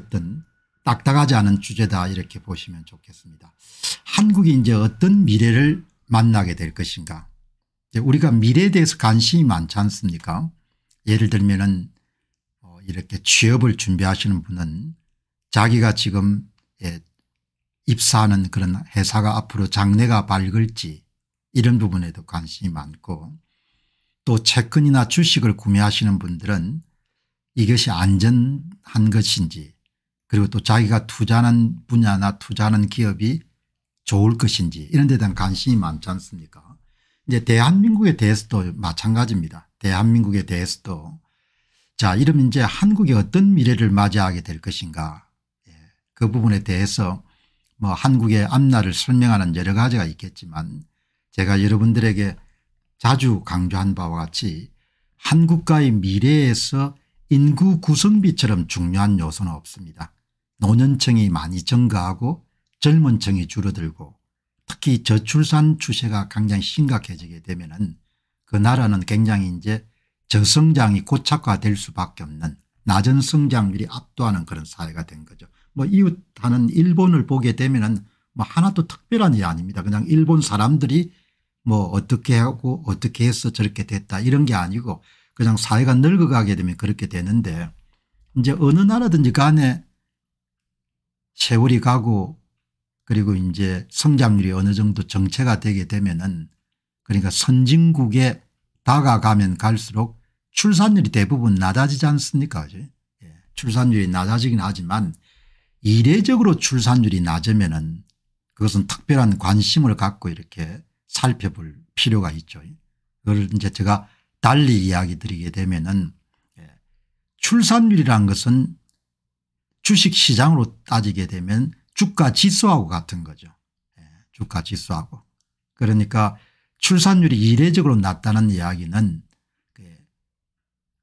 어떤 딱딱하지 않은 주제다 이렇게 보시면 좋겠습니다. 한국이 이제 어떤 미래를 만나게 될 것인가 우리가 미래에 대해서 관심이 많지 않습니까 예를 들면 은 어, 이렇게 취업을 준비하시는 분은 자기가 지금 예, 입사하는 그런 회사가 앞으로 장래가 밝을지 이런 부분에도 관심이 많고 또 채권이나 주식을 구매하시는 분들은 이것이 안전한 것인지 그리고 또 자기가 투자하는 분야나 투자하는 기업이 좋을 것인지 이런 데 대한 관심이 많지 않습니까 이제 대한민국에 대해서도 마찬가지입니다. 대한민국에 대해서도 자 이러면 이제 한국이 어떤 미래를 맞이하게 될 것인가 예, 그 부분에 대해서 뭐 한국의 앞날을 설명하는 여러 가지가 있겠지만 제가 여러분들에게 자주 강조한 바와 같이 한국과의 미래에서 인구 구성비처럼 중요한 요소는 없습니다. 노년층이 많이 증가하고 젊은 층이 줄어들고 특히 저출산 추세가 굉장히 심각해지게 되면 은그 나라는 굉장히 이제 저성장이 고착화될 수밖에 없는 낮은 성장률이 압도하는 그런 사회가 된 거죠. 뭐 이웃하는 일본을 보게 되면 은뭐 하나도 특별한 일 아닙니다. 그냥 일본 사람들이 뭐 어떻게 하고 어떻게 해서 저렇게 됐다 이런 게 아니고 그냥 사회가 늙어가게 되면 그렇게 되는데 이제 어느 나라든지 간에 세월이 가고 그리고 이제 성장률이 어느 정도 정체가 되게 되면은 그러니까 선진국에 다가가면 갈수록 출산율이 대부분 낮아지지 않습니까? 그치? 예. 출산율이 낮아지긴 하지만 이례적으로 출산율이 낮으면은 그것은 특별한 관심을 갖고 이렇게 살펴볼 필요가 있죠. 그걸 이제 제가 달리 이야기 드리게 되면은 예. 출산율이란 것은 주식시장으로 따지게 되면 주가 지수하고 같은 거죠. 예, 주가 지수하고. 그러니까 출산율이 이례적으로 낮다는 이야기는 그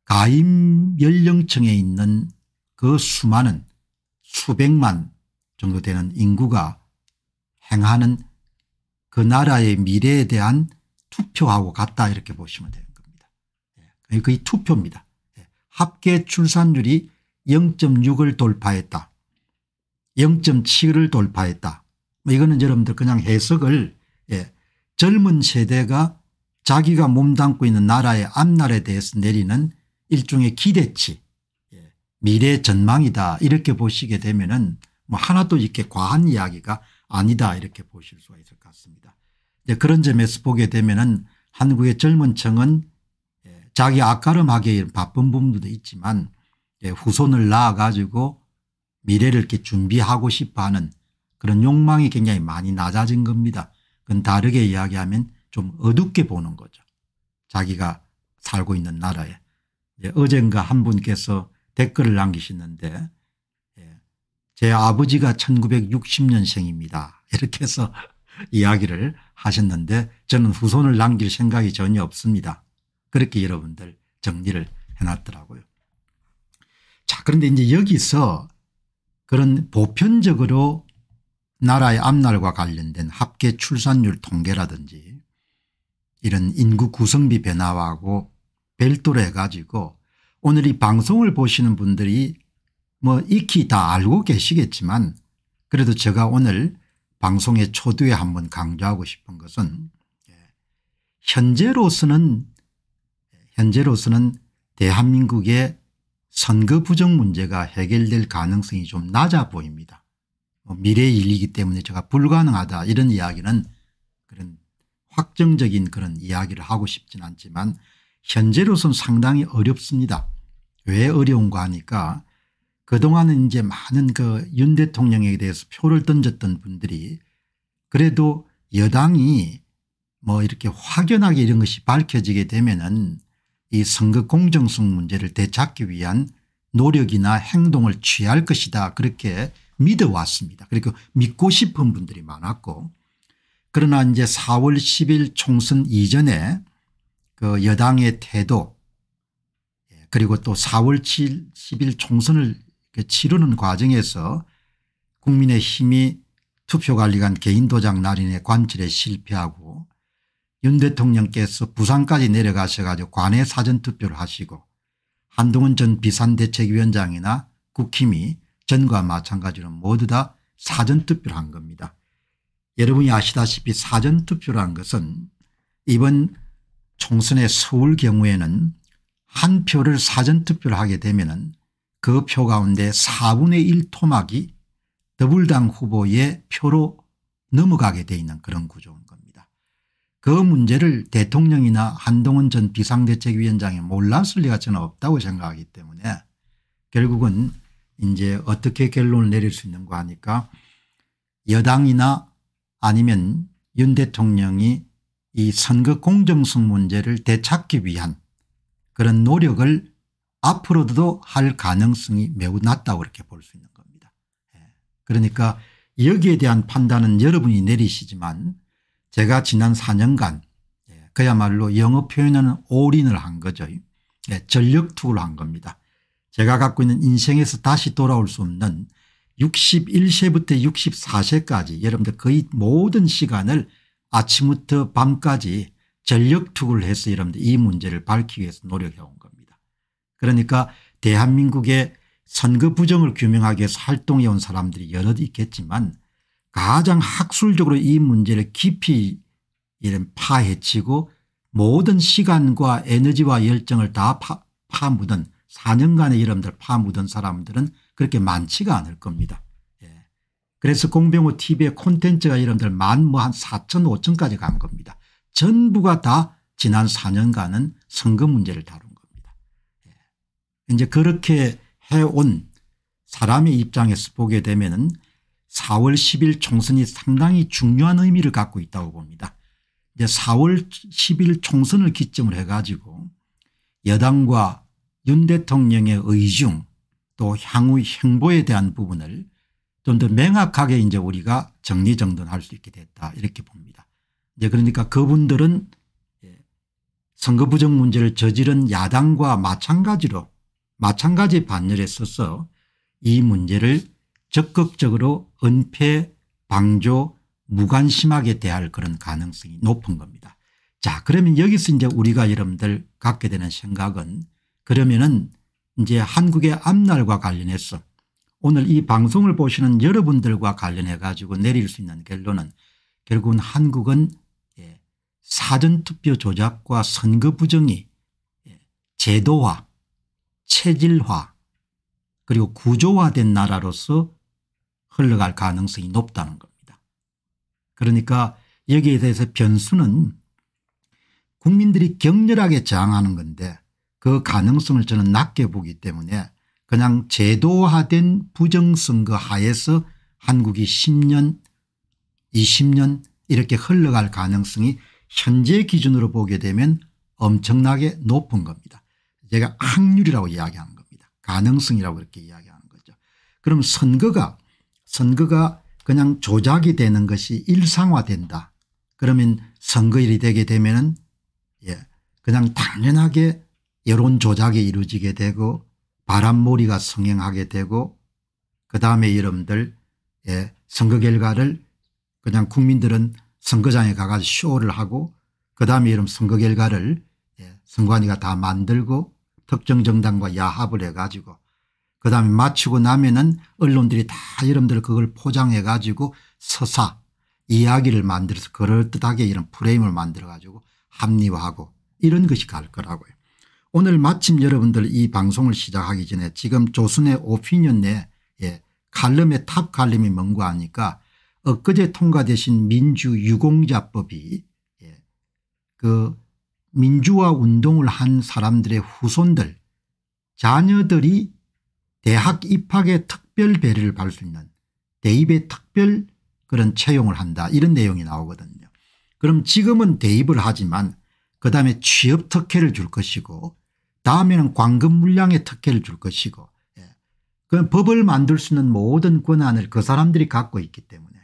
가임 연령층에 있는 그 수많은 수백만 정도 되는 인구가 행하는 그 나라의 미래에 대한 투표하고 같다 이렇게 보시면 되는 겁니다. 그게 예, 투표입니다. 예, 합계 출산율이 0.6을 돌파했다. 0.7을 돌파했다. 뭐 이거는 여러분들 그냥 해석을 예. 젊은 세대가 자기가 몸담고 있는 나라의 앞날에 대해서 내리는 일종의 기대치 예. 미래 전망이다 이렇게 보시게 되면 은뭐 하나도 이렇게 과한 이야기가 아니다 이렇게 보실 수가 있을 것 같습니다. 예. 그런 점에서 보게 되면 은 한국의 젊은 층은 예, 자기 아까름하게 바쁜 부분도 있지만 예, 후손을 낳아가지고 미래를 이렇게 준비하고 싶어하는 그런 욕망이 굉장히 많이 낮아진 겁니다. 그건 다르게 이야기하면 좀 어둡게 보는 거죠. 자기가 살고 있는 나라에. 예, 어젠가 한 분께서 댓글을 남기시는데 예, 제 아버지가 1960년생입니다. 이렇게 해서 이야기를 하셨는데 저는 후손을 남길 생각이 전혀 없습니다. 그렇게 여러분들 정리를 해놨더라고요. 그런데 이제 여기서 그런 보편적으로 나라의 앞날과 관련된 합계 출산율 통계라든지 이런 인구 구성비 변화하고 별도로 해가지고 오늘 이 방송을 보시는 분들이 뭐 익히 다 알고 계시겠지만 그래도 제가 오늘 방송의 초두에 한번 강조하고 싶은 것은 예, 현재로서는 현재로서는 대한민국의 선거 부정 문제가 해결될 가능성이 좀 낮아 보입니다. 뭐 미래의 일이기 때문에 제가 불가능하다 이런 이야기는 그런 확정적인 그런 이야기를 하고 싶진 않지만 현재로선 상당히 어렵습니다. 왜 어려운가 하니까 그동안은 이제 많은 그 윤 대통령에 대해서 표를 던졌던 분들이 그래도 여당이 뭐 이렇게 확연하게 이런 것이 밝혀지게 되면은 이 선거 공정성 문제를 되찾기 위한 노력이나 행동을 취할 것이다 그렇게 믿어왔습니다. 그리고 믿고 싶은 분들이 많았고 그러나 이제 4월 10일 총선 이전에 그 여당의 태도 예, 그리고 또 4월 7, 10일 총선을 치르는 과정에서 국민의힘이 투표관리관 개인도장 날인의 관철에 실패하고 윤 대통령께서 부산까지 내려가셔 가지고 관외 사전투표를 하시고 한동훈 전 비상대책위원장이나 국힘이 전과 마찬가지로 모두 다 사전투표를 한 겁니다. 여러분이 아시다시피 사전투표란 것은 이번 총선의 서울 경우에는 한 표를 사전투표를 하게 되면 그 표 가운데 4분의 1 토막이 더불당 후보의 표로 넘어가게 돼 있는 그런 구조인 겁니다. 그 문제를 대통령이나 한동훈 전 비상대책위원장이 몰랐을 리가 저는 없다고 생각하기 때문에 결국은 이제 어떻게 결론을 내릴 수 있는가 하니까 여당이나 아니면 윤 대통령이 이 선거 공정성 문제를 되찾기 위한 그런 노력을 앞으로도 할 가능성이 매우 낮다고 그렇게 볼 수 있는 겁니다. 예. 그러니까 여기에 대한 판단은 여러분이 내리시지만 제가 지난 4년간 예, 그야말로 영어 표현에는 올인을 한 거죠. 예, 전력투구를 한 겁니다. 제가 갖고 있는 인생에서 다시 돌아올 수 없는 61세부터 64세까지 여러분들 거의 모든 시간을 아침부터 밤까지 전력투구를 해서 여러분들 이 문제를 밝히기 위해서 노력해 온 겁니다. 그러니까 대한민국의 선거 부정을 규명하기 위해서 활동해 온 사람들이 여럿 있겠지만 가장 학술적으로 이 문제를 깊이 이런 파헤치고 모든 시간과 에너지와 열정을 다 파, 파묻은 4년간의 여러분들 파묻은 사람들은 그렇게 많지가 않을 겁니다. 예. 그래서 공병호 TV의 콘텐츠가 여러분들 만 뭐 한 4천 5천까지 간 겁니다. 전부가 다 지난 4년간은 선거 문제를 다룬 겁니다. 예. 이제 그렇게 해온 사람의 입장에서 보게 되면은 4월 10일 총선이 상당히 중요한 의미를 갖고 있다고 봅니다. 이제 4월 10일 총선을 기점으로 해가지고 여당과 윤 대통령의 의중 또 향후 행보에 대한 부분을 좀 더 명확하게 이제 우리가 정리정돈할 수 있게 됐다 이렇게 봅니다. 이제 그러니까 그분들은 예, 선거 부정 문제를 저지른 야당과 마찬가지로 마찬가지 반열에 서서 이 문제를 적극적으로 은폐, 방조, 무관심하게 대할 그런 가능성이 높은 겁니다. 자 그러면 여기서 이제 우리가 여러분들 갖게 되는 생각은 그러면은 이제 한국의 앞날과 관련해서 오늘 이 방송을 보시는 여러분들과 관련해 가지고 내릴 수 있는 결론은 결국은 한국은 예, 사전투표 조작과 선거 부정이 예, 제도화 체질화 그리고 구조화된 나라로서 흘러갈 가능성이 높다는 겁니다. 그러니까 여기에 대해서 변수는 국민들이 격렬하게 저항하는 건데 그 가능성을 저는 낮게 보기 때문에 그냥 제도화된 부정선거 하에서 한국이 10년 20년 이렇게 흘러갈 가능성이 현재 기준으로 보게 되면 엄청나게 높은 겁니다. 제가 확률이라고 이야기하는 겁니다. 가능성이라고 그렇게 이야기하는 거죠. 그럼 선거가 선거가 그냥 조작이 되는 것이 일상화된다. 그러면 선거일이 되게 되면 예, 그냥 당연하게 여론 조작이 이루어지게 되고 바람몰이가 성행하게 되고 그 다음에 여러분들 예, 선거 결과를 그냥 국민들은 선거장에 가가 쇼를 하고 그 다음에 여러 선거 결과를 예, 선관위가 다 만들고 특정 정당과 야합을 해가지고 그다음에 마치고 나면은 언론들이 다 여러분들 그걸 포장해 가지고 서사 이야기를 만들어서 그럴듯하게 이런 프레임을 만들어 가지고 합리화하고 이런 것이 갈 거라고요. 오늘 마침 여러분들 이 방송을 시작하기 전에 지금 조선의 오피니언 내 예, 칼럼의 탑 칼럼이 뭔가 하니까 엊그제 통과되신 민주유공자법이 예, 그 민주화 운동을 한 사람들의 후손들 자녀들이 대학 입학에 특별 배를 려 받을 수 있는 대입에 특별 그런 채용을 한다 이런 내용이 나오거든요. 그럼 지금은 대입을 하지만 그 다음에 취업 특혜를 줄 것이고 다음에는 광금 물량의 특혜를 줄 것이고 예. 그 법을 만들 수 있는 모든 권한을 그 사람들이 갖고 있기 때문에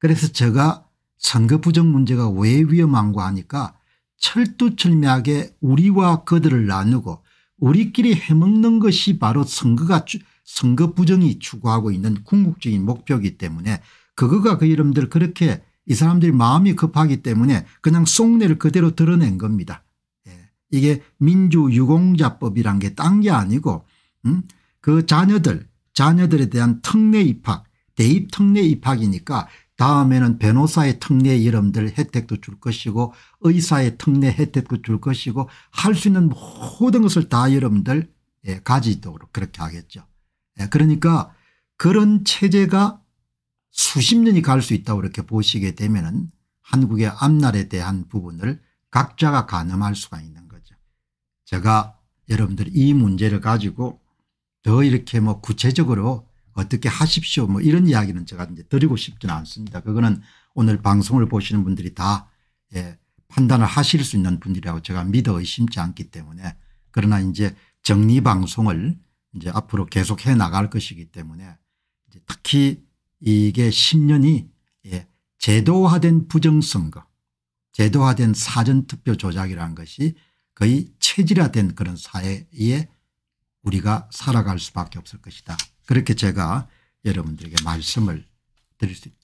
그래서 제가 선거 부정 문제가 왜 위험한가 하니까 철두철미하게 우리와 그들을 나누고 우리끼리 해먹는 것이 바로 선거가 선거 부정이 추구하고 있는 궁극적인 목표이기 때문에 그거가 그 이름들 그렇게 이 사람들이 마음이 급하기 때문에 그냥 속내를 그대로 드러낸 겁니다. 예. 이게 민주유공자법이란 게 딴 게 아니고 음? 그 자녀들 자녀들에 대한 특례 입학 대입 특례 입학이니까 다음에는 변호사의 특례 이름들 혜택도 줄 것이고 의사의 특례 혜택도 줄 것이고 할 수 있는 모든 것을 다 여러분들 예, 가지도록 그렇게 하겠죠. 예, 그러니까 그런 체제가 수십 년이 갈 수 있다고 이렇게 보시게 되면 은 한국의 앞날에 대한 부분을 각자가 가늠할 수가 있는 거죠. 제가 여러분들 이 문제를 가지고 더 이렇게 뭐 구체적으로 어떻게 하십시오 뭐 이런 이야기는 제가 이제 드리고 싶지는 않습니다. 그거는 오늘 방송을 보시는 분들이 다 예, 판단을 하실 수 있는 분들이라고 제가 믿어 의심치 않기 때문에 그러나 이제 정리 방송을 이제 앞으로 계속 해 나갈 것이기 때문에 특히 이게 10년이 예, 제도화된 부정선거 제도화된 사전투표 조작이라는 것이 거의 체질화된 그런 사회에 우리가 살아갈 수밖에 없을 것이다. 그렇게 제가 여러분들에게 말씀을 드릴 수 있다.